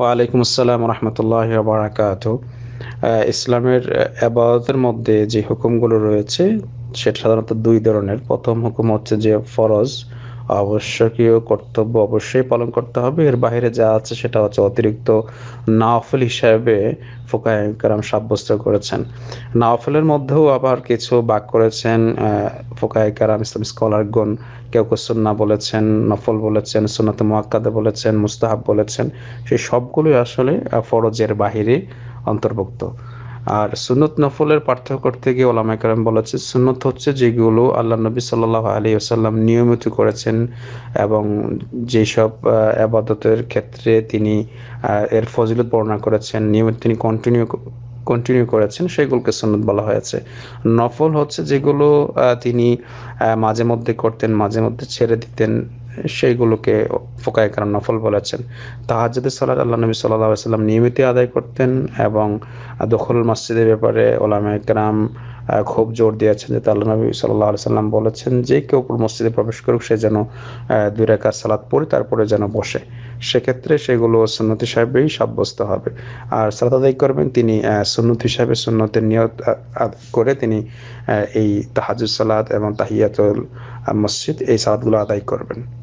ওয়ালাইকুম আসসালাম রহমতুল্লাহ বারাকাত ইসলামের আবাদতের মধ্যে যে হুকুমগুলো রয়েছে সেটা সাধারণত দুই ধরনের প্রথম হুকুম হচ্ছে যে ফরজ আবশ্যকীয় কর্তব্য অবশ্যই পালন করতে হবে এর বাইরে যা আছে সেটা হচ্ছে অতিরিক্ত নাফল হিসাবে ফোকায়াম সাব্যস্ত করেছেন নাওফেলের মধ্যেও আবার কিছু বাক করেছেন ফোকায় কারাম ইসলাম স্কলারগণ কেউ কেউ সুন্না বলেছেন নফল বলেছেন সোনাতে মোয়াক্কাদা বলেছেন মুস্তাহাব বলেছেন সেই সবগুলোই আসলে ফরজের বাহিরে অন্তর্ভুক্ত আর সুনত নফলের পার্থক্য করতে গিয়ে ওলামা কালাম বলেছে সুনত হচ্ছে যেগুলো আল্লাহ নবী সাল্লাহ আলী আসাল্লাম নিয়মিত করেছেন এবং যেসব আবাদতের ক্ষেত্রে তিনি এর ফজিলত বর্ণনা করেছেন নিয়মিত তিনি কন্টিনিউ কন্টিনিউ করেছেন সেগুলোকে সুনত বলা হয়েছে নফল হচ্ছে যেগুলো তিনি মাঝে মধ্যে করতেন মাঝে মধ্যে ছেড়ে দিতেন সেইগুলোকে ফোকায় কারণ নফল বলেছেন তাহাজেদের সালাদ আল্লাহ নবী সাল্লাহ সাল্লাম নিয়মিত আদায় করতেন এবং দখল মসজিদের ব্যাপারে ওলামা একরাম খুব জোর দিয়েছেন যে আল্লাহ নবী সাল্লাহ সাল্লাম বলেছেন যে কেউ মসজিদে প্রবেশ করুক সে যেন দুই রেখা সালাদ পড়ে তারপরে যেন বসে সেক্ষেত্রে সেগুলো সুন্নতি হিসাবেই সাব্যস্ত হবে আর সালাদ আদায় করবেন তিনি সুন্নত হিসাবে সুন্নতের নিয়ত করে তিনি এই তাহাজুল সালাদ এবং তাহিয়াতুল মসজিদ এই সালাদগুলো আদায় করবেন